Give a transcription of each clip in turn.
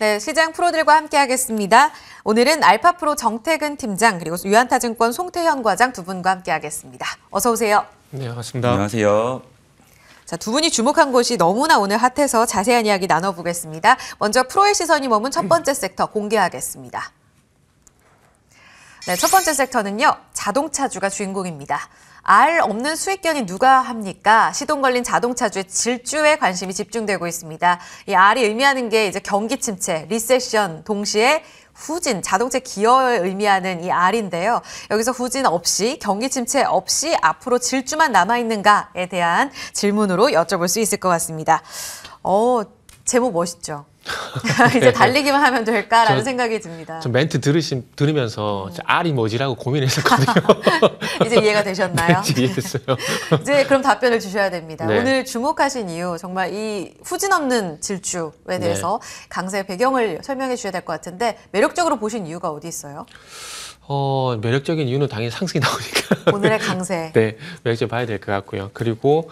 네, 시장 프로들과 함께하겠습니다. 오늘은 알파프로 정태근 팀장 그리고 유한타증권 송태현 과장 두 분과 함께하겠습니다. 어서 오세요. 네, 반갑습니다. 안녕하세요. 자, 두 분이 주목한 곳이 너무나 오늘 핫해서 자세한 이야기 나눠보겠습니다. 먼저 프로의 시선이 머문 첫 번째 섹터 공개하겠습니다. 네, 첫 번째 섹터는요. 자동차주가 주인공입니다. 알 없는 수익견이 누가 합니까? 시동 걸린 자동차주의 질주에 관심이 집중되고 있습니다. 이알이 의미하는 게 이제 경기 침체, 리세션 동시에 후진, 자동차 기여를 의미하는 이 R인데요. 여기서 후진 없이, 경기 침체 없이 앞으로 질주만 남아있는가에 대한 질문으로 여쭤볼 수 있을 것 같습니다. 어, 제목 멋있죠? 아, 이제 네. 달리기만 하면 될까라는 저, 생각이 듭니다. 저 멘트 들으신, 들으면서 음. R이 뭐지라고 고민했었거든요. 이제 이해가 되셨나요? 네, 이해했어요. 이제 그럼 답변을 주셔야 됩니다. 네. 오늘 주목하신 이유, 정말 이 후진 없는 질주에 네. 대해서 강사 배경을 설명해 주셔야 될 것 같은데 매력적으로 보신 이유가 어디 있어요? 어, 매력적인 이유는 당연히 상승이 나오니까. 오늘의 강세. 네, 매력적 봐야 될 것 같고요. 그리고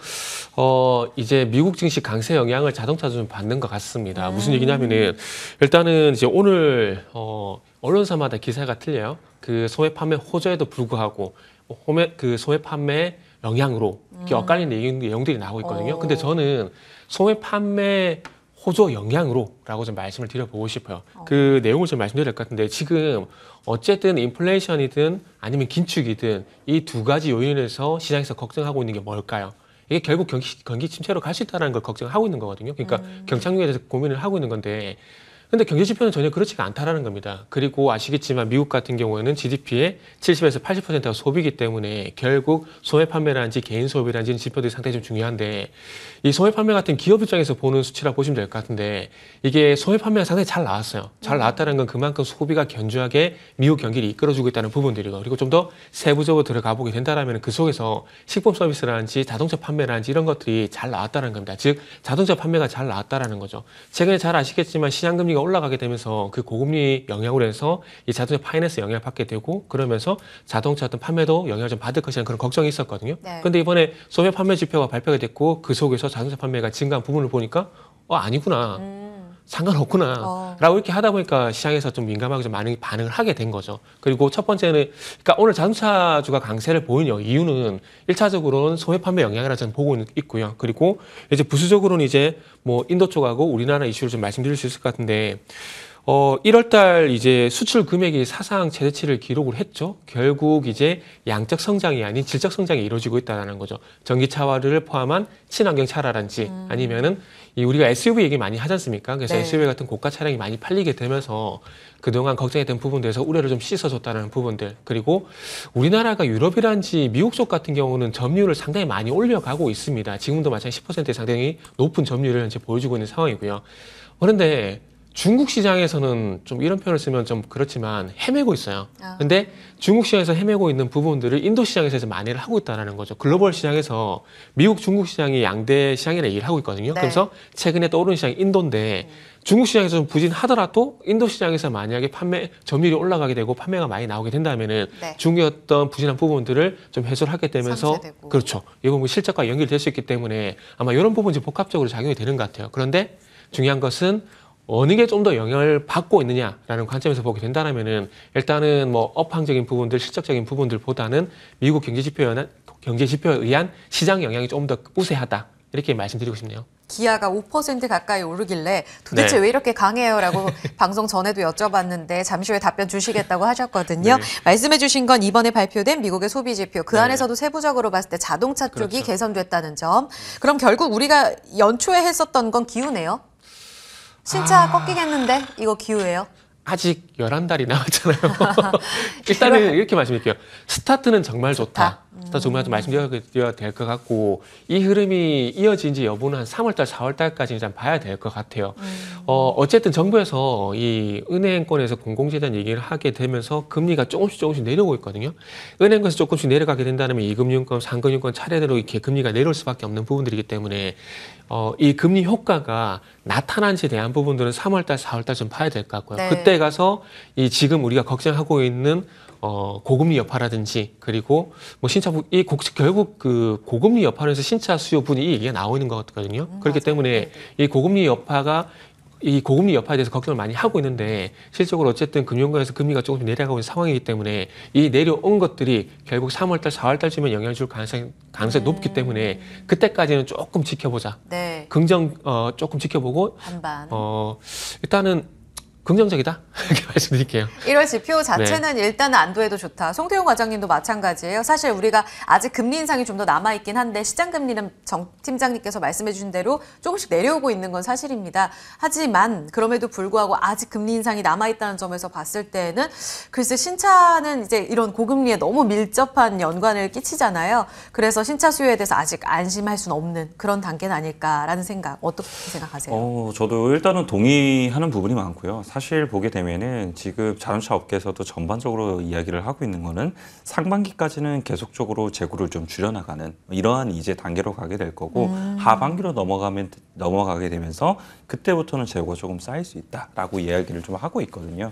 어, 이제 미국 증시 강세 영향을 자동차도 좀 받는 것 같습니다. 음. 무슨 얘기냐면은 일단은 이제 오늘 어, 언론사마다 기사가 틀려요. 그 소매 판매 호조에도 불구하고 홈에, 그 소매 판매 영향으로 음. 엇갈리는 내용들이 나오고 있거든요. 오. 근데 저는 소매 판매 호조 영향으로라고 좀 말씀을 드려보고 싶어요. 어. 그 내용을 좀 말씀드려야 될 것 같은데 지금 어쨌든 인플레이션이든 아니면 긴축이든 이 두 가지 요인에서 시장에서 걱정하고 있는 게 뭘까요? 이게 결국 경기, 경기 침체로 갈 수 있다는 걸 걱정하고 있는 거거든요. 그러니까 음. 경착륙에 대해서 고민을 하고 있는 건데 근데 경제 지표는 전혀 그렇지가 않다라는 겁니다. 그리고 아시겠지만 미국 같은 경우에는 GDP의 70에서 80%가 소비기 때문에 결국 소매 판매라든지 개인 소비라든지 지표들이 상당히 좀 중요한데 이 소매 판매 같은 기업 입장에서 보는 수치라고 보시면 될 것 같은데 이게 소매 판매가 상당히 잘 나왔어요. 잘 음. 나왔다는 건 그만큼 소비가 견주하게 미국 경기를 이끌어주고 있다는 부분들이고 그리고 좀 더 세부적으로 들어가 보게 된다라면 그 속에서 식품 서비스라든지 자동차 판매라든지 이런 것들이 잘 나왔다는 겁니다. 즉 자동차 판매가 잘 나왔다라는 거죠. 최근에 잘 아시겠지만 시장 금리가 금리가 올라가게 되면서 그 고금리 영향으로 해서 이 자동차 파이낸스 영향을 받게 되고 그러면서 자동차 어떤 판매도 영향을 좀 받을 것이라는 그런 걱정이 있었거든요. 네. 근데 이번에 소매 판매 지표가 발표가 됐고 그 속에서 자동차 판매가 증가한 부분을 보니까 어 아니구나. 음. 상관없구나. 어. 라고 이렇게 하다 보니까 시장에서 좀 민감하게 좀 많이 반응을 하게 된 거죠. 그리고 첫 번째는, 그러니까 오늘 자동차주가 강세를 보이는 이유는 일차적으로는 소매 판매 영향이라 저는 보고 있고요. 그리고 이제 부수적으로는 이제 뭐 인도 쪽하고 우리나라 이슈를 좀 말씀드릴 수 있을 것 같은데, 어, 1월 달 이제 수출 금액이 사상 최대치를 기록을 했죠. 결국 이제 양적 성장이 아닌 질적 성장이 이루어지고 있다는 라 거죠. 전기차화를 포함한 친환경 차라든지 음. 아니면은 우리가 SUV 얘기 많이 하지 않습니까? 그래서 네. SUV 같은 고가 차량이 많이 팔리게 되면서 그동안 걱정했던 부분들에서 우려를 좀 씻어줬다는 부분들 그리고 우리나라가 유럽이란지 미국 쪽 같은 경우는 점유율을 상당히 많이 올려가고 있습니다. 지금도 마찬가지 10% 상당히 높은 점유율을 이제 보여주고 있는 상황이고요. 그런데 중국 시장에서는 좀 이런 표현을 쓰면 좀 그렇지만 헤매고 있어요. 아. 근데 중국 시장에서 헤매고 있는 부분들을 인도 시장에서 많이를 하고 있다는 거죠. 글로벌 시장에서 미국, 중국 시장이 양대 시장이라 얘기를 하고 있거든요. 네. 그래서 최근에 떠오른 시장이 인도인데 음. 중국 시장에서 좀 부진하더라도 인도 시장에서 만약에 판매 점유율이 올라가게 되고 판매가 많이 나오게 된다면은 네. 중국이었던 부진한 부분들을 좀 해소를 하게 되면서 상쇄되고. 그렇죠. 이건 뭐 실적과 연결될 수 있기 때문에 아마 이런 부분 이 복합적으로 작용이 되는 것 같아요. 그런데 중요한 것은 어느 게 좀 더 영향을 받고 있느냐라는 관점에서 보게 된다면은 일단은 뭐 업황적인 부분들, 실적적인 부분들보다는 미국 경제 지표에 경제 지표에 의한 시장 영향이 좀 더 우세하다 이렇게 말씀드리고 싶네요. 기아가 5% 가까이 오르길래 도대체 네. 왜 이렇게 강해요라고 방송 전에도 여쭤봤는데 잠시 후에 답변 주시겠다고 하셨거든요. 네. 말씀해 주신 건 이번에 발표된 미국의 소비 지표 그 네. 안에서도 세부적으로 봤을 때 자동차 쪽이 그렇죠. 개선됐다는 점. 그럼 결국 우리가 연초에 했었던 건기후네요 진짜 아... 꺾이겠는데 이거 기회예요? 아직 열한 달이 남았잖아요. 일단은 이렇게 말씀드릴게요. 스타트는 정말 좋다. 음. 스타트 정말 좀 말씀드려야 될 것 같고 이 흐름이 이어진지 여부는 한 3월달, 4월달까지 일 봐야 될 것 같아요. 음. 어, 어쨌든 정부에서 이 은행권에서 공공재단 얘기를 하게 되면서 금리가 조금씩 조금씩 내려오고 있거든요. 은행권에서 조금씩 내려가게 된다면 이금융권, 상금융권 차례대로 이렇게 금리가 내려올 수밖에 없는 부분들이기 때문에 어, 이 금리 효과가 나타난 지 대한 부분들은 3월달, 4월달 좀 봐야 될 것 같고요. 네. 그때 가서 이 지금 우리가 걱정하고 있는 어, 고금리 여파라든지 그리고 뭐 신차 이 곡, 결국 그 고금리 여파로서 신차 수요분이 이 얘기가 나오는 것 같거든요. 음, 그렇기 맞아요. 때문에 네. 이 고금리 여파가 이 고금리 여파에 대해서 걱정을 많이 하고 있는데 실적으로 어쨌든 금융권에서 금리가 조금 내려가고 있는 상황이기 때문에 이 내려온 것들이 결국 3월달, 4월달쯤에 영향을 줄 가능성이, 가능성이 음. 높기 때문에 그때까지는 조금 지켜보자. 네. 긍정 어, 조금 지켜보고 반반. 어, 일단은 긍정적이다 이렇게 말씀드릴게요. 1월 지표 자체는 네. 일단 안도해도 좋다. 송태용 과장님도 마찬가지예요. 사실 우리가 아직 금리 인상이 좀 더 남아 있긴 한데 시장 금리는 정 팀장님께서 말씀해 주신 대로 조금씩 내려오고 있는 건 사실입니다. 하지만 그럼에도 불구하고 아직 금리 인상이 남아 있다는 점에서 봤을 때는 글쎄 신차는 이제 이런 고금리에 너무 밀접한 연관을 끼치잖아요. 그래서 신차 수요에 대해서 아직 안심할 수는 없는 그런 단계는 아닐까라는 생각 어떻게 생각하세요? 어, 저도 일단은 동의하는 부분이 많고요. 사실 사실 보게 되면은 지금 자동차 업계에서도 전반적으로 이야기를 하고 있는 거는 상반기까지는 계속적으로 재고를 좀 줄여나가는 이러한 이제 단계로 가게 될 거고 음. 하반기로 넘어가면 넘어가게 되면서 그때부터는 재고가 조금 쌓일 수 있다라고 이야기를 좀 하고 있거든요.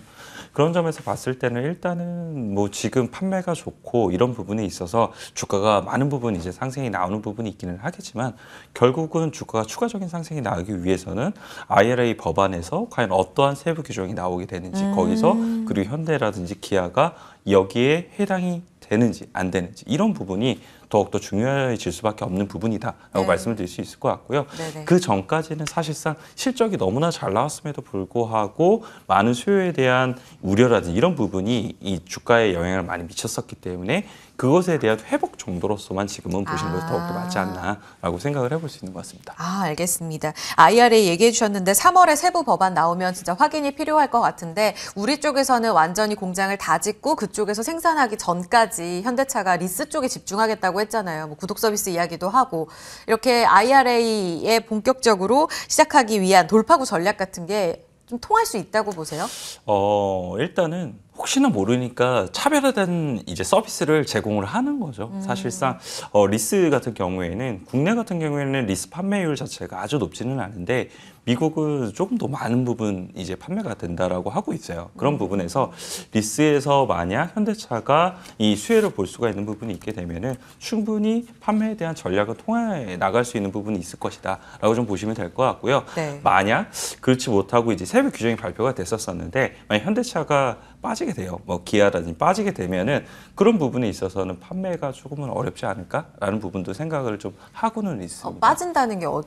그런 점에서 봤을 때는 일단은 뭐 지금 판매가 좋고 이런 부분에 있어서 주가가 많은 부분 이제 상승이 나오는 부분이 있기는 하겠지만 결국은 주가가 추가적인 상승이 나오기 위해서는 IRA 법안에서 과연 어떠한 세부 규정이 나오게 되는지 음. 거기서 그리고 현대라든지 기아가 여기에 해당이 되는지 안 되는지 이런 부분이 더욱더 중요해질 수밖에 없는 부분이다라고 네. 말씀을 드릴 수 있을 것 같고요. 네네. 그 전까지는 사실상 실적이 너무나 잘 나왔음에도 불구하고 많은 수요에 대한 우려라든지 이런 부분이 이 주가에 영향을 많이 미쳤었기 때문에 그것에 대한 회복 정도로서만 지금은 보시는 것이 더욱더 아. 맞지 않나라고 생각을 해볼 수 있는 것 같습니다. 아 알겠습니다. IRA 얘기해 주셨는데 3월에 세부 법안 나오면 진짜 확인이 필요할 것 같은데 우리 쪽에서는 완전히 공장을 다 짓고 그쪽에서 생산하기 전까지 현대차가 리스 쪽에 집중하겠다고 있다고 했잖아요. 뭐 구독 서비스 이야기도 하고 이렇게 IRA에 본격적으로 시작하기 위한 돌파구 전략 같은 게 좀 통할 수 있다고 보세요? 어, 일단은 혹시나 모르니까 차별화된 이제 서비스를 제공을 하는 거죠. 음. 사실상 어, 리스 같은 경우에는 국내 같은 경우에는 리스 판매율 자체가 아주 높지는 않은데 미국은 조금 더 많은 부분 이제 판매가 된다라고 하고 있어요. 그런 음. 부분에서 리스에서 만약 현대차가 이 수혜를 볼 수가 있는 부분이 있게 되면은 충분히 판매에 대한 전략을 통해 나갈 수 있는 부분이 있을 것이다라고 좀 보시면 될 것 같고요. 네. 만약 그렇지 못하고 이제 세부 규정이 발표가 됐었었는데 만약 현대차가 빠지게 돼요. 뭐 기아라든지 빠지게 되면은 그런 부분에 있어서는 판매가 조금은 어렵지 않을까라는 부분도 생각을 좀 하고는 어, 있습니다. 어, 빠진다는 게 어...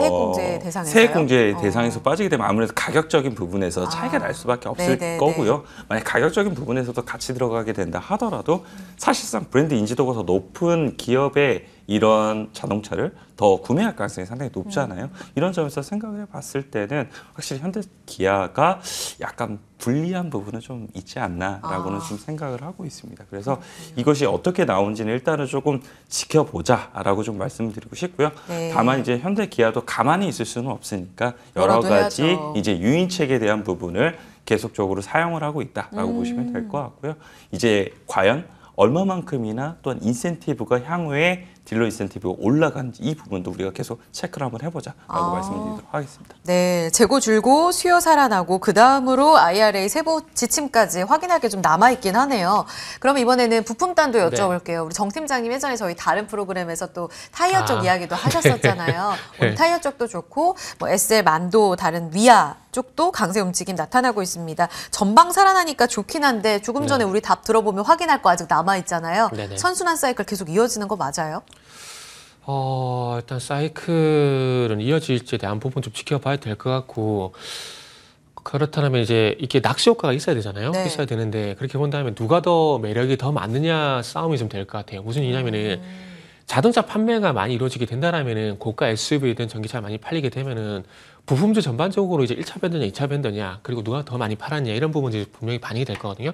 세액공제 대상에서 세공제 어. 대상에서 빠지게 되면 아무래도 가격적인 부분에서 아. 차이가 아. 날 수밖에 없을 네네네. 네, 네. 거고요. 만약 가격적인 부분에서도 같이 들어가게 된다 하더라도 사실상 브랜드 인지도가 더 높은 기업의 이러한 자동차를 더 구매할 가능성이 상당히 높잖아요. 음. 이런 점에서 생각을 해봤을 때는 확실히 현대 기아가 약간 불리한 부분은 좀 있지 않나라고는 아. 좀 생각을 하고 있습니다. 그래서 이것이 어떻게 나온지는 일단은 조금 지켜보자라고 좀 말씀드리고 싶고요. 네. 다만 이제 현대 기아도 가만히 있을 수는 없으니까 여러 가지 해야죠. 이제 유인책에 대한 부분을 계속적으로 사용을 하고 있다라고 음. 보시면 될 것 같고요. 이제 과연 얼마만큼이나 또한 인센티브가 향후에 딜러 인센티브가 올라간 이 부분도 우리가 계속 체크를 한번 해보자라고 아. 말씀드리도록 하겠습니다. 네, 재고 줄고 수요 살아나고 그 다음으로 IRA 세부 지침까지 확인할 게 좀 남아 있긴 하네요. 그럼 이번에는 부품단도 네. 여쭤볼게요. 네. 우리 정 팀장님 예전에 저희 다른 프로그램에서 또 타이어 쪽 아. 이야기도 네. 하셨었잖아요. 네. 타이어 쪽도 좋고 뭐 SL 만도 다른 위아 쪽도 강세 움직임 나타나고 있습니다. 전방 살아나니까 좋긴 한데 조금 전에 네. 우리 답 들어보면 확인할 거 아직 남아 있잖아요. 선순환 사이클 계속 이어지는 거 맞아요? 어, 일단 사이클은 이어질지에 대한 부분 좀 지켜봐야 될 것 같고 그렇다면 이제 이게 낚시 효과가 있어야 되잖아요. 네. 있어야 되는데 그렇게 본다면 누가 더 매력이 더 많느냐 싸움이 좀 될 것 같아요. 무슨 얘기냐면은 음. 자동차 판매가 많이 이루어지게 된다라면은 고가 SUV든 전기차 많이 팔리게 되면은 부품주 전반적으로 이제 일차 밴더냐, 이차 밴더냐, 그리고 누가 더 많이 팔았냐 이런 부분이 분명히 반영이 될 거거든요.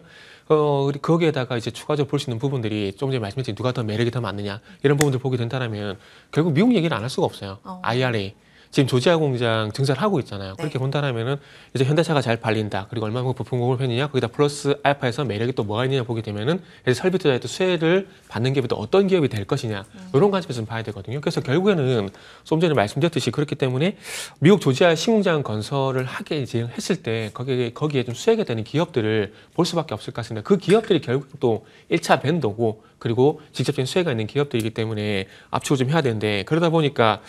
어, 거기에다가 이제 추가적으로 볼 수 있는 부분들이 조금 전에 말씀드린 누가 더 매력이 더 많느냐 이런 부분들 보게 된다면 결국 미국 얘기를 안 할 수가 없어요. 어. IRA. 지금 조지아 공장 증산하고 있잖아요. 그렇게 네. 본다면은 이제 현대차가 잘팔린다 그리고 얼마만큼 부품 공급 했느냐 거기다 플러스 알파에서 매력이 또 뭐가 있느냐 보게 되면은 이제 설비 투자에 또 수혜를 받는 기업이 또 어떤 기업이 될 것이냐. 음. 이런 관점에서 봐야 되거든요. 그래서 결국에는 좀 전에 말씀드렸듯이 그렇기 때문에 미국 조지아 신공장 건설을 하게 지금 했을때 거기에 거기에 좀 수혜가 되는 기업들을 볼 수밖에 없을 것 같습니다. 그 기업들이 결국 또 1차 밴도고 그리고 직접적인 수혜가 있는 기업들이기 때문에 압축을 좀 해야 되는데 그러다 보니까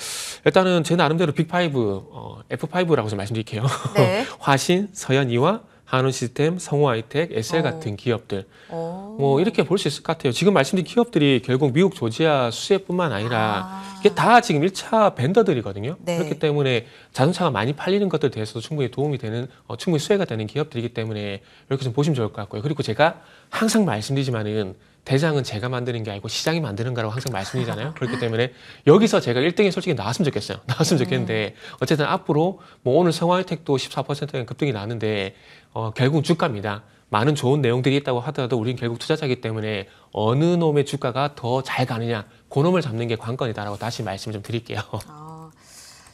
일단은 제 나름대로 오늘도 빅5 어, F5라고 좀 말씀드릴게요. 네. 화신, 서현이와 한원 시스템, 성우 아이텍, SL 오. 같은 기업들. 오. 어. 뭐 이렇게 볼 수 있을 것 같아요. 지금 말씀드린 기업들이 결국 미국 조지아 수혜뿐만 아니라 아. 이게 다 지금 1차 벤더들이거든요. 네. 그렇기 때문에 자동차가 많이 팔리는 것들에 대해서도 충분히 도움이 되는, 어, 충분히 수혜가 되는 기업들이기 때문에 이렇게 좀 보시면 좋을 것 같고요. 그리고 제가 항상 말씀드리지만은 대장은 제가 만드는 게 아니고 시장이 만드는 거라고 항상 말씀드리잖아요. 그렇기 때문에 여기서 제가 1등이 솔직히 나왔으면 좋겠어요. 나왔으면 좋겠는데 네. 어쨌든 앞으로 뭐 오늘 성화혜택도 14%의 급등이 나는데 어, 결국 주가입니다. 많은 좋은 내용들이 있다고 하더라도 우리는 결국 투자자이기 때문에 어느 놈의 주가가 더 잘 가느냐, 그 놈을 잡는 게 관건이다라고 다시 말씀을 좀 드릴게요. 아.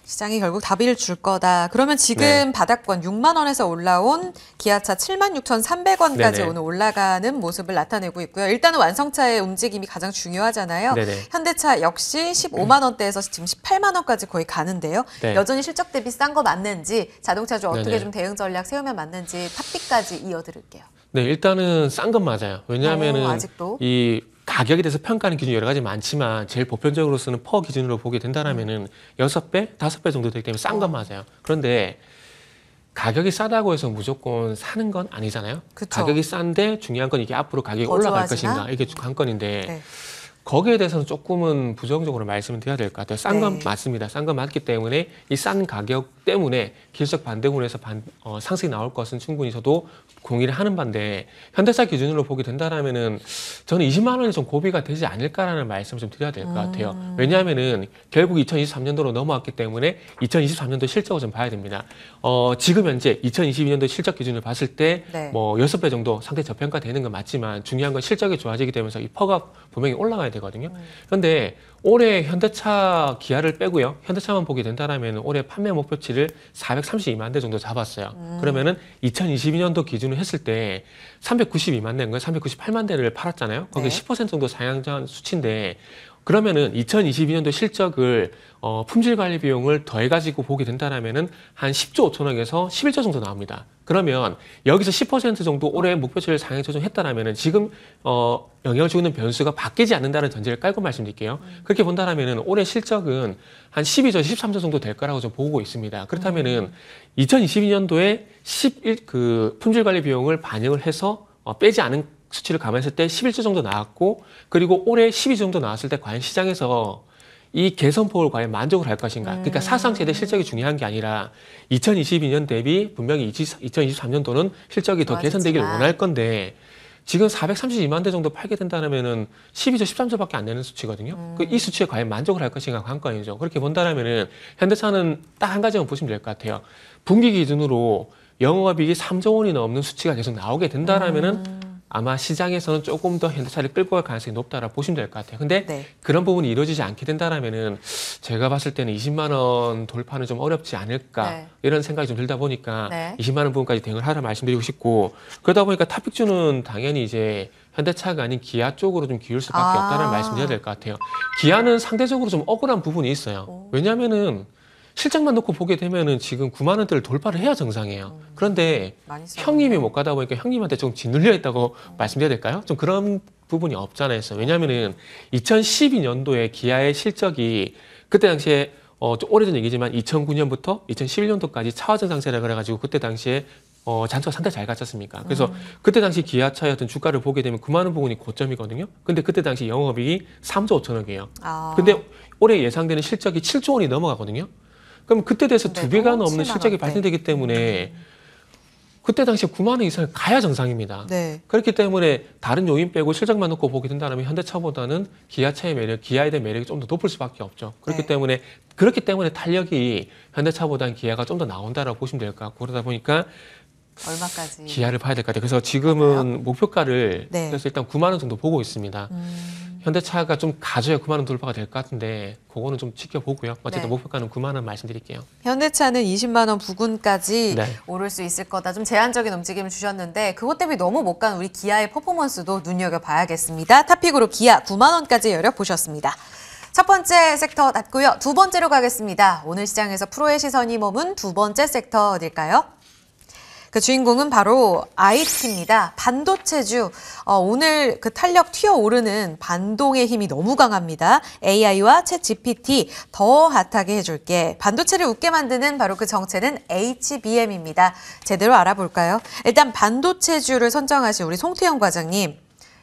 시장이 결국 답을 줄 거다. 그러면 지금 네. 바닥권 6만 원에서 올라온 기아차 7만 6,300원까지 오늘 올라가는 모습을 나타내고 있고요. 일단은 완성차의 움직임이 가장 중요하잖아요. 네네. 현대차 역시 15만 원대에서 지금 18만 원까지 거의 가는데요. 네. 여전히 실적 대비 싼 거 맞는지 자동차주 어떻게 네네. 좀 대응 전략 세우면 맞는지 탑비까지 이어드릴게요. 네, 일단은 싼 건 맞아요. 왜냐하면은 어, 이 가격에 대해서 평가하는 기준이 여러 가지 많지만 제일 보편적으로 쓰는 퍼 기준으로 보게 된다라면은 6배5배 정도 되기 때문에 싼건 맞아요. 그런데 가격이 싸다고 해서 무조건 사는 건 아니잖아요. 그쵸. 가격이 싼데 중요한 건 이게 앞으로 가격이 올라갈 좋아지나? 것인가 이게 관건인데 네. 거기에 대해서는 조금은 부정적으로 말씀을 드려야 될 것 같아요. 싼건 네. 맞습니다. 싼 건 맞기 때문에 이 싼 가격 때문에 기술적 반대군에서 반, 어, 상승이 나올 것은 충분히 저도 공의를 하는 반데 현대차 기준으로 보게 된다라면은 저는 20만 원이 좀 고비가 되지 않을까라는 말씀을 좀 드려야 될 것 같아요. 음. 왜냐하면은 결국 2023년도로 넘어왔기 때문에 2023년도 실적을 좀 봐야 됩니다. 어, 지금 현재 2022년도 실적 기준을 봤을 때뭐 네. 6배 뭐 정도 상대 저평가 되는 건 맞지만 중요한 건 실적이 좋아지게 되면서 이 퍼가 분명히 올라가 살아야 되거든요. 음. 그런데 올해 현대차 기아를 빼고요. 현대차만 보게 된다면 올해 판매 목표치를 432만 대 정도 잡았어요. 음. 그러면은 2022년도 기준으로 했을 때 392만 대인 거예요. 398만 대를 팔았잖아요. 거기 네. 10% 정도 상향전 수치인데 그러면은 2022년도 실적을 어, 품질 관리 비용을 더해 가지고 보게 된다면은 한 10조 5천억에서 11조 정도 나옵니다. 그러면 여기서 10% 정도 올해 목표치를 상향 조정했다라면은 지금 어 영향을 주는 변수가 바뀌지 않는다는 전제를 깔고 말씀드릴게요. 음. 그렇게 본다라면은 올해 실적은 한 12조, 13조 정도 될 거라고 좀 보고 있습니다. 그렇다면은 2022년도에 음. 11 그 품질 관리 비용을 반영을 해서 어, 빼지 않은 수치를 감안했을 때 11조 정도 나왔고 그리고 올해 12조 정도 나왔을 때 과연 시장에서 이 개선폭을 과연 만족을 할 것인가. 음. 그러니까 사상 세대 실적이 중요한 게 아니라 2022년 대비 분명히 20, 2 3년도는 실적이 더개선되기를 아. 원할 건데 지금 432만 대 정도 팔게 된다면은 12조, 13조밖에 안 되는 수치거든요. 음. 그이 수치에 과연 만족을 할 것인가 관건이죠. 그렇게 본다면은 현대차는 딱 한 가지만 보시면 될 것 같아요. 분기 기준으로 영업이익이 3조 원이 넘는 수치가 계속 나오게 된다면은 음. 아마 시장에서는 조금 더 현대차를 끌고 갈 가능성이 높다라고 보시면 될 것 같아요. 근데 네. 그런 부분이 이루어지지 않게 된다라면은 제가 봤을 때는 20만 원 돌파는 좀 어렵지 않을까 네. 이런 생각이 좀 들다 보니까 네. 20만 원 부분까지 대응을 하라 말씀드리고 싶고 그러다 보니까 탑픽주는 당연히 이제 현대차가 아닌 기아 쪽으로 좀 기울 수밖에 아. 없다는 말씀드려야 될 것 같아요. 기아는 상대적으로 좀 억울한 부분이 있어요. 왜냐면은 실적만 놓고 보게 되면은 지금 9만 원대를 돌파를 해야 정상이에요. 음, 그런데 음, 음. 형님이 못 가다 보니까 형님한테 좀 짓눌려 있다고 음. 말씀드려야 될까요? 좀 그런 부분이 없잖아요. 왜냐면은 2012년도에 기아의 실적이 그때 당시에 어, 좀 오래전 얘기지만 2009년부터 2011년도까지 차화정 상세라 그래가지고 그때 당시에 어, 잔차가 상당히 잘 갔었습니까? 그래서 음. 그때 당시 기아차의 어떤 주가를 보게 되면 9만 원 부분이 고점이거든요. 근데 그때 당시 영업이익이 3조 5천억이에요. 아. 근데 올해 예상되는 실적이 7조 원이 넘어가거든요. 그럼 그때 돼서 네, 두 배가 넘는 실적이 발생되기 네. 때문에 그때 당시에 9만 원 이상을 가야 정상입니다. 네. 그렇기 때문에 다른 요인 빼고 실적만 놓고 보게 된다면 현대차보다는 기아차의 매력, 기아에 대한 매력이 좀 더 높을 수밖에 없죠. 그렇기 네. 때문에 그렇기 때문에 탄력이 현대차보다는 기아가 좀 더 나온다라고 보시면 될 것 같고 그러다 보니까 얼마까지 기아를 봐야 될 것 같아요. 그래서 지금은 그래요? 목표가를 네. 그래서 일단 9만 원 정도 보고 있습니다. 음. 현대차가 좀 가져야 9만 원 돌파가 될 것 같은데 그거는 좀 지켜보고요. 어쨌든 네. 목표가는 9만 원 말씀드릴게요. 현대차는 20만 원 부근까지 네. 오를 수 있을 거다. 좀 제한적인 움직임을 주셨는데 그것 때문에 너무 못 간 우리 기아의 퍼포먼스도 눈여겨봐야겠습니다. 탑픽으로 기아 9만 원까지 열어보셨습니다. 첫 번째 섹터 닫고요. 두 번째로 가겠습니다. 오늘 시장에서 프로의 시선이 머문 두 번째 섹터 어딜까요? 그 주인공은 바로 IT입니다. 반도체주. 어, 오늘 그 탄력 튀어오르는 반동의 힘이 너무 강합니다. AI와 챗 GPT 더 핫하게 해줄게. 반도체를 웃게 만드는 바로 그 정체는 HBM입니다. 제대로 알아볼까요? 일단 반도체주를 선정하신 우리 송태영 과장님.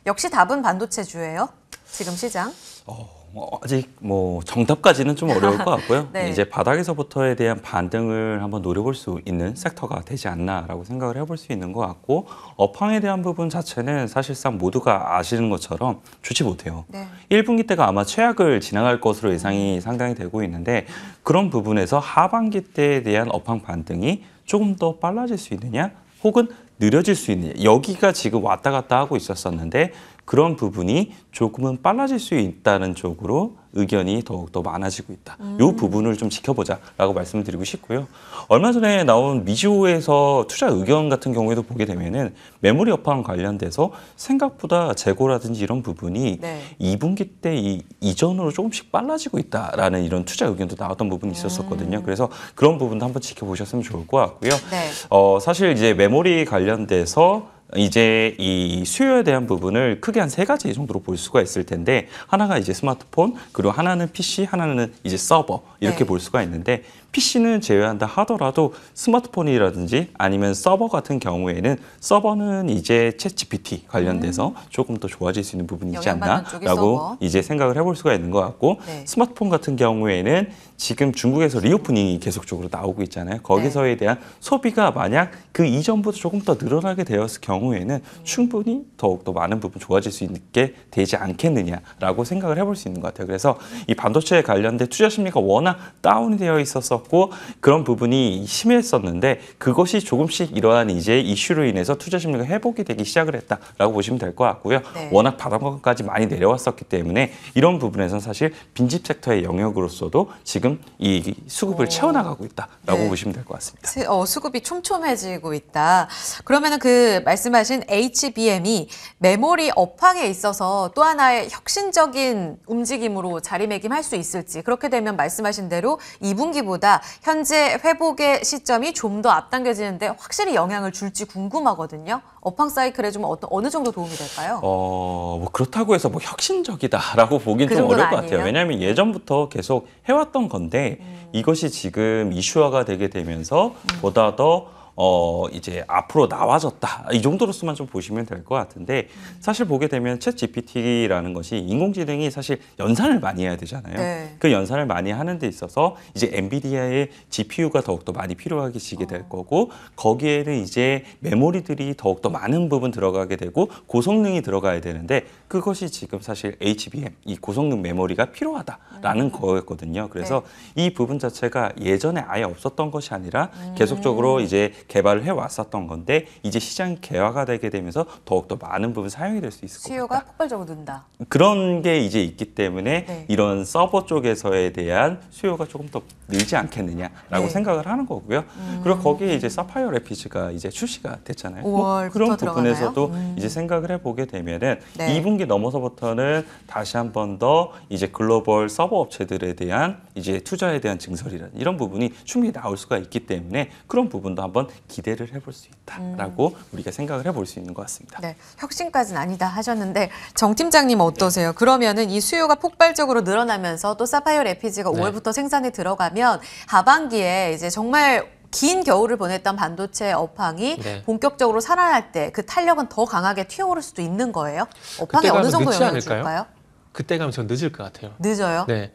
역시 답은 반도체주예요. 지금 시장. 어. 어, 아직 뭐 정답까지는 좀 어려울 것 같고요. 네. 이제 바닥에서부터에 대한 반등을 한번 노려볼 수 있는 섹터가 되지 않나라고 생각을 해볼 수 있는 것 같고 업황에 대한 부분 자체는 사실상 모두가 아시는 것처럼 좋지 못해요. 네. 1분기 때가 아마 최악을 지나갈 것으로 예상이 음. 상당히 되고 있는데 그런 부분에서 하반기 때에 대한 업황 반등이 조금 더 빨라질 수 있느냐 혹은 느려질 수 있느냐 여기가 지금 왔다 갔다 하고 있었었는데 그런 부분이 조금은 빨라질 수 있다는 쪽으로 의견이 더욱더 많아지고 있다. 음. 부분을 좀 지켜보자라고 말씀을 드리고 싶고요. 얼마 전에 나온 미지오에서 투자 의견 같은 경우에도 보게 되면은 메모리 업황 관련돼서 생각보다 재고라든지 이런 부분이 네. 2분기 때 이 이전으로 조금씩 빨라지고 있다라는 이런 투자 의견도 나왔던 부분이 있었었거든요. 음. 그래서 그런 부분도 한번 지켜보셨으면 좋을 것 같고요. 네. 어, 사실 이제 메모리 관련돼서 이제 이 수요에 대한 부분을 크게 한 세 가지 정도로 볼 수가 있을 텐데 하나가 이제 스마트폰 그리고 하나는 PC 하나는 이제 서버 이렇게 네. 볼 수가 있는데 PC는 제외한다 하더라도 스마트폰이라든지 아니면 서버 같은 경우에는 서버는 이제 챗GPT 관련돼서 음. 조금 더 좋아질 수 있는 부분이지 않나라고 이제 생각을 해볼 수가 있는 것 같고 네. 스마트폰 같은 경우에는 지금 중국에서 리오프닝이 계속적으로 나오고 있잖아요. 거기서에 네. 대한 소비가 만약 그 이전보다 조금 더 늘어나게 되었을 경우에는 음. 충분히 더욱더 많은 부분 좋아질 수 있게 되지 않겠느냐라고 생각을 해볼 수 있는 것 같아요. 그래서 이 반도체에 관련된 투자 심리가 워낙 다운이 되어 있어서 있었고 그런 부분이 심했었는데 그것이 조금씩 이러한 이제 이슈로 인해서 투자 심리가 회복이 되기 시작을 했다라고 보시면 될 것 같고요. 네. 워낙 바닥까지 많이 내려왔었기 때문에 이런 부분에선 사실 빈집 섹터의 영역으로서도 지금 이 수급을 오. 채워나가고 있다라고 네. 보시면 될 것 같습니다. 수, 어, 수급이 촘촘해지고 있다. 그러면은 그 말씀하신 HBM이 메모리 업황에 있어서 또 하나의 혁신적인 움직임으로 자리매김할 수 있을지 그렇게 되면 말씀하신 대로 2분기보다 있다 현재 회복의 시점이 좀 더 앞당겨지는데 확실히 영향을 줄지 궁금하거든요. 업황 사이클에 좀 어떤, 어느 정도 도움이 될까요? 어, 뭐 그렇다고 해서 뭐 혁신적이다라고 보긴 그좀 그 어려울 아니에요? 것 같아요. 왜냐하면 예전부터 계속 해왔던 건데 음. 이것이 지금 이슈화가 되게 되면서 음. 보다 더어 이제 앞으로 나와졌다 이 정도로서만 좀 보시면 될 것 같은데 사실 보게 되면 챗 GPT라는 것이 인공지능이 사실 연산을 많이 해야 되잖아요. 네. 그 연산을 많이 하는 데 있어서 이제 엔비디아의 GPU가 더욱더 많이 필요하게지게 될 어. 거고 거기에는 이제 메모리들이 더욱더 많은 부분 들어가게 되고 고성능이 들어가야 되는데 그것이 지금 사실 HBM 이 고성능 메모리가 필요하다라는 음. 거였거든요. 그래서 네. 이 부분 자체가 예전에 아예 없었던 것이 아니라 음. 계속적으로 이제 개발을 해왔었던 건데 이제 시장 개화가 되게 되면서 더욱더 많은 부분 사용이 될 수 있을 것 같다. 수요가 폭발적으로 는다. 그런 게 이제 있기 때문에 네. 이런 서버 쪽에서에 대한 수요가 조금 더 늘지 않겠느냐라고 네. 생각을 하는 거고요. 음. 그리고 거기에 이제 사파이어 레피지가 이제 출시가 됐잖아요. 뭐 그런 부분에서도 음. 이제 생각을 해보게 되면은 네. 2분기 넘어서부터는 다시 한번 더 이제 글로벌 서버 업체들에 대한 이제 투자에 대한 증설이란 이런 부분이 충분히 나올 수가 있기 때문에 그런 부분도 한번 기대를 해볼 수 있다라고 음. 우리가 생각을 해볼 수 있는 것 같습니다. 네, 혁신까지는 아니다 하셨는데 정 팀장님 어떠세요? 네. 그러면은 이 수요가 폭발적으로 늘어나면서 또 사파이어 레피지가 네. 5월부터 생산에 들어가면 하반기에 이제 정말 긴 겨울을 보냈던 반도체 업황이 네. 본격적으로 살아날 때 그 탄력은 더 강하게 튀어오를 수도 있는 거예요. 업황이 어느 정도 영향을 않을까요? 줄까요? 그때 가면 전 늦을 것 같아요. 늦어요? 네.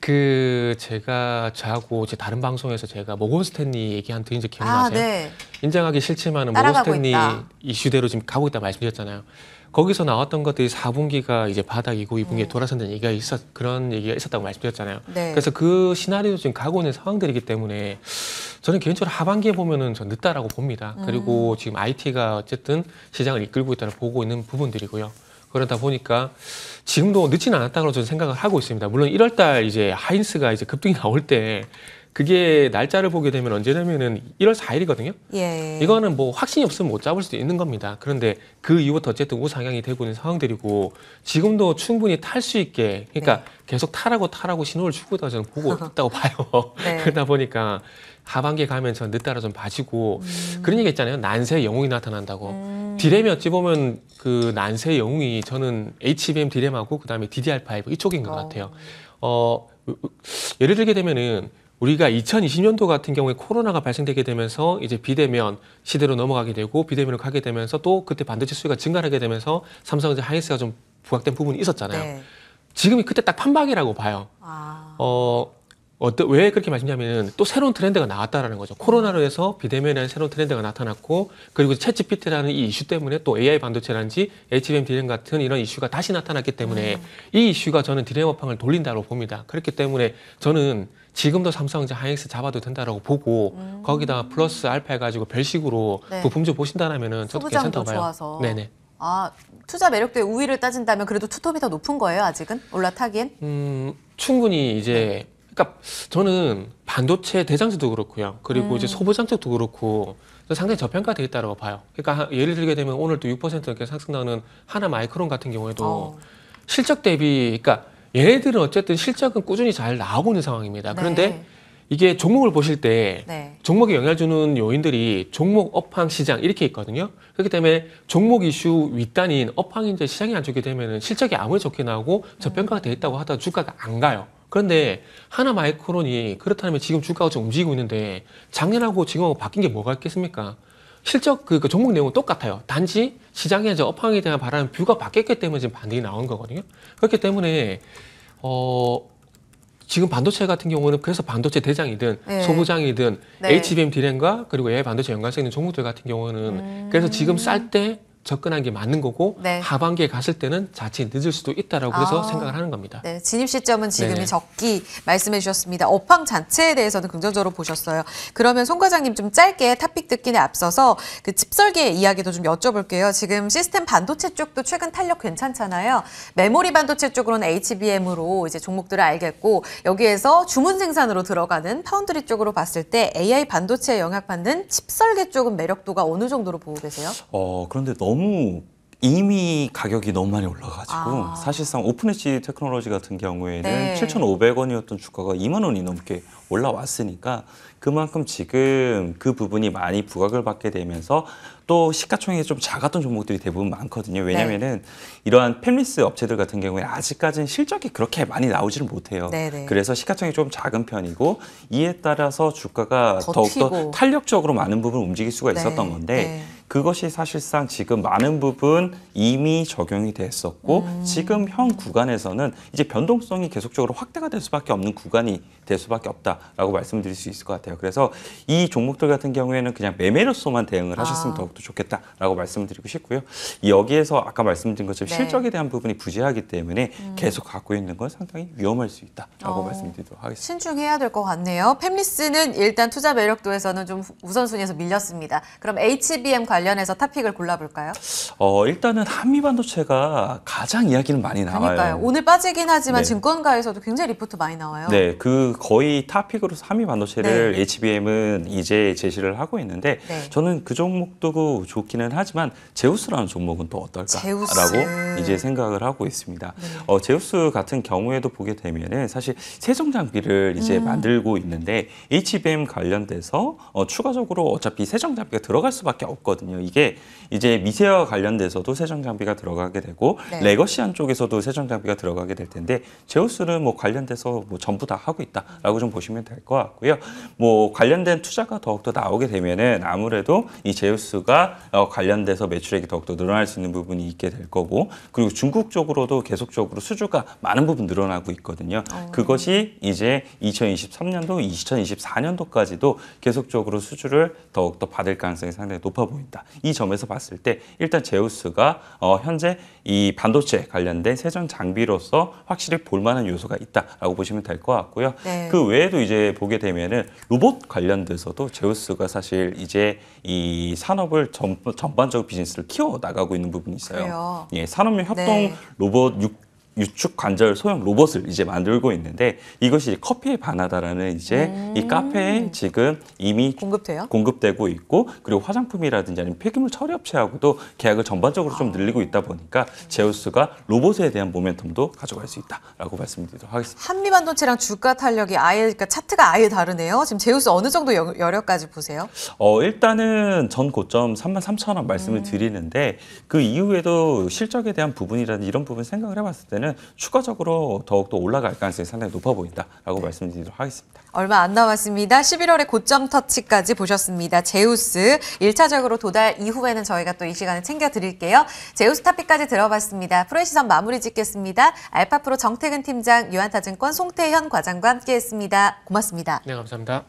그 제가 저하고제 다른 방송에서 제가 모건 스탠리 얘기한 드린 적 기억나세요? 아, 네. 인정하기 싫지만 모건 스탠리 있다. 이슈대로 지금 가고 있다 말씀드렸잖아요. 거기서 나왔던 것들이 4분기가 이제 바닥이고 2분기에 음. 돌아선다는 얘기가 있었 그런 얘기가 있었다고 말씀드렸잖아요. 네. 그래서 그 시나리오 지금 가고 있는 상황들이기 때문에 저는 개인적으로 하반기에 보면은 전 늦다라고 봅니다. 음. 그리고 지금 IT가 어쨌든 시장을 이끌고 있다는 보고 있는 부분들이고요. 그러다 보니까 지금도 늦지는 않았다고 저는 생각을 하고 있습니다. 물론 1월달 이제 하인스가 이제 급등이 나올 때 그게 날짜를 보게 되면 언제냐면은 1월 4일이거든요. 예. 이거는 뭐 확신이 없으면 못 잡을 수도 있는 겁니다. 그런데 그 이후부터 어쨌든 우상향이 되고 있는 상황들이고 지금도 충분히 탈 수 있게 그러니까 네. 계속 타라고 타라고 신호를 주고 있다고 저는 보고 있다고 봐요. 네. 그러다 보니까 하반기에 가면 저 늦따라 좀 봐지고 음. 그런 얘기 있잖아요. 난세 영웅이 나타난다고. 음. 디램이 어찌 보면 그 난세 영웅이 저는 HBM 디램하고 그다음에 DDR5 이쪽인 것 어. 같아요. 어 예를 들게 되면은 우리가 2020년도 같은 경우에 코로나가 발생되게 되면서 이제 비대면 시대로 넘어가게 되고 비대면으로 가게 되면서 또 그때 반도체 수요가 증가하게 되면서 삼성전자 하이스가 좀 부각된 부분이 있었잖아요. 네. 지금이 그때 딱 판박이라고 봐요. 아. 어, 어떤 왜 그렇게 말씀드냐면은또 새로운 트렌드가 나왔다라는 거죠. 코로나로 해서 비대면에 새로운 트렌드가 나타났고 그리고 채 g p t 라는이 이슈 때문에 또 AI 반도체라든지 HBM d r a 같은 이런 이슈가 다시 나타났기 때문에 음. 이 이슈가 저는 디램 업황을 돌린다고 봅니다. 그렇기 때문에 저는 지금도 삼성전자 하이닉스 잡아도 된다라고 보고 음. 거기다 플러스 알파 해가지고 별식으로 네. 부품주 보신다라면은 저도 괜찮다고 봐요. 좋아서. 네네. 아 투자 매력도의 우위를 따진다면 그래도 투톱이 더 높은 거예요 아직은 올라타기엔? 음 충분히 이제 네. 그러니까 저는 반도체 대장주도 그렇고요. 그리고 음. 이제 소보장적도 그렇고 상당히 저평가돼 있다고 봐요. 그러니까 예를 들게 되면 오늘 또6% 이렇게 상승하는 하나 마이크론 같은 경우에도 어. 실적 대비 그러니까 얘네들은 어쨌든 실적은 꾸준히 잘 나오고 있는 상황입니다. 네. 그런데 이게 종목을 보실 때 네. 종목에 영향을 주는 요인들이 종목 업황 시장 이렇게 있거든요. 그렇기 때문에 종목 이슈 윗단인 업황이 제 시장이 안 좋게 되면 실적이 아무리 좋게 나오고 저평가가 돼 있다고 하다 주가가 안 가요. 그런데 하나 마이크론이 그렇다면 지금 주가가 좀 움직이고 있는데 작년하고 지금하고 바뀐 게 뭐가 있겠습니까? 실적 그, 그 종목 내용은 똑같아요. 단지 시장의 이제 업황에 대한 바람 뷰가 바뀌었기 때문에 지금 반등이 나온 거거든요. 그렇기 때문에 어 지금 반도체 같은 경우는 그래서 반도체 대장이든 네. 소부장이든 네. HBM 디램과 그리고 AI 반도체 연관성 있는 종목들 같은 경우는 음... 그래서 지금 쌀때 접근한 게 맞는 거고 네. 하반기에 갔을 때는 자칫 늦을 수도 있다라고 그래서 아, 생각을 하는 겁니다. 네, 진입 시점은 지금이 네 적기 말씀해 주셨습니다. 업황 자체에 대해서는 긍정적으로 보셨어요. 그러면 송 과장님 좀 짧게 탑픽 듣기에 앞서서 그 칩설계 이야기도 좀 여쭤볼게요. 지금 시스템 반도체 쪽도 최근 탄력 괜찮잖아요. 메모리 반도체 쪽으로는 HBM으로 이제 종목들을 알겠고 여기에서 주문 생산으로 들어가는 파운드리 쪽으로 봤을 때 AI 반도체에 영향받는 칩설계 쪽은 매력도가 어느 정도로 보고 계세요? 어, 그런데 너무 너무 이미 가격이 너무 많이 올라가지고 아. 사실상 오픈엣지 테크놀로지 같은 경우에는 네. 7,500원이었던 주가가 2만 원이 넘게 올라왔으니까 그만큼 지금 그 부분이 많이 부각을 받게 되면서 또 시가총액이 좀 작았던 종목들이 대부분 많거든요. 네. 왜냐면은 네. 이러한 팹리스 업체들 같은 경우에 아직까지는 실적이 그렇게 많이 나오지를 못해요. 네네. 네. 그래서 시가총액이 좀 작은 편이고 이에 따라서 주가가 더욱더 탄력적으로 많은 부분 움직일 수가 네, 있었던 네. 건데 네. 그것이 사실상 지금 많은 부분 이미 적용이 됐었고 음. 지금 현 구간에서는 이제 변동성이 계속적으로 확대가 될 수밖에 없는 구간이 될 수밖에 없다라고 말씀드릴 수 있을 것 같아요. 그래서 이 종목들 같은 경우에는 그냥 매매로서만 대응을 하셨으면 아. 더욱 것도 좋겠다라고 말씀 드리고 싶고요. 여기에서 아까 말씀드린 것처럼 네. 실적에 대한 부분이 부재하기 때문에 음. 계속 갖고 있는 건 상당히 위험할 수 있다라고 어. 말씀드리도록 하겠습니다. 신중해야 될 것 같네요. 팹리스는 일단 투자 매력도에서는 좀 우선순위에서 밀렸습니다. 그럼 HBM 관련해서 탑픽을 골라볼까요? 어, 일단은 한미 반도체가 가장 이야기는 많이 나와요. 그러니까요. 오늘 빠지긴 하지만 네. 증권가에서도 굉장히 리포트 많이 나와요. 네, 그 거의 탑픽으로 한미 반도체를 네. HBM은 이제 제시를 하고 있는데 네. 저는 그 종목도 그 좋기는 하지만 제우스라는 종목은 또 어떨까라고 제우스. 이제 생각을 하고 있습니다. 네. 어, 제우스 같은 경우에도 보게 되면 사실 세정 장비를 이제 음. 만들고 있는데 HBM 관련돼서 어, 추가적으로 어차피 세정 장비가 들어갈 수밖에 없거든요. 이게 이제 미세와 관련돼서도 세정 장비가 들어가게 되고 네. 레거시한 쪽에서도 세정 장비가 들어가게 될 텐데 제우스는 뭐 관련돼서 뭐 전부 다 하고 있다라고 좀 보시면 될 것 같고요. 뭐 관련된 투자가 더욱더 나오게 되면은 아무래도 이 제우스가 보다 어, 관련돼서 매출액이 더욱더 늘어날 수 있는 부분이 있게 될 거고 그리고 중국 쪽으로도 계속적으로 수주가 많은 부분 늘어나고 있거든요. 어. 그것이 이제 2023년도, 2024년도까지도 계속적으로 수주를 더욱더 받을 가능성이 상당히 높아 보인다. 이 점에서 봤을 때 일단 제우스가 어, 현재 이 반도체 관련된 세전 장비로서 확실히 볼만한 요소가 있다라고 보시면 될 것 같고요. 네. 그 외에도 이제 보게 되면은 로봇 관련돼서도 제우스가 사실 이제 이 산업을 로봇을 전, 전반적으로 비즈니스를 키워 나가고 있는 부분이 있어요. 그래요? 예, 산업용 네. 협동 네. 로봇 6 유축 관절 소형 로봇을 이제 만들고 있는데 이것이 커피에 반하다라는 이제 음이 음. 카페에 지금 이미 공급돼요? 공급되고 있고 그리고 화장품이라든지 아니면 폐기물 처리 업체하고도 계약을 전반적으로 좀 아. 늘리고 있다 보니까 제우스가 로봇에 대한 모멘텀도 가져갈 수 있다라고 말씀드리도록 하겠습니다. 한미 반도체랑 주가 탄력이 아예 그러니까 차트가 아예 다르네요. 지금 제우스 어느 정도 여, 여력까지 보세요? 어 일단은 전 고점 3만 3천 원 말씀을 음. 드리는데 그 이후에도 실적에 대한 부분이라든지 이런 부분 생각을 해봤을 때는 경우에 추가적으로 더욱더 올라갈 가능성이 상당히 높아 보인다라고 네. 말씀드리도록 하겠습니다. 얼마 안 남았습니다. 11월에 고점 터치까지 보셨습니다. 제우스 1차적으로 도달 이후에는 저희가 또 이시간을 챙겨드릴게요. 제우스 타피까지 들어봤습니다. 프로시선 마무리 짓겠습니다. 알파프로 정태근 팀장, 유한타증권 송태현 과장과 함께했습니다. 고맙습니다. 네, 감사합니다.